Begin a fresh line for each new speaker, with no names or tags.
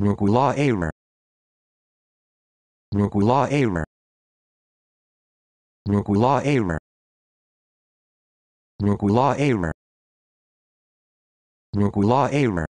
Rukula error. Rukula error. Rukula error. Rukula error. Rukula error.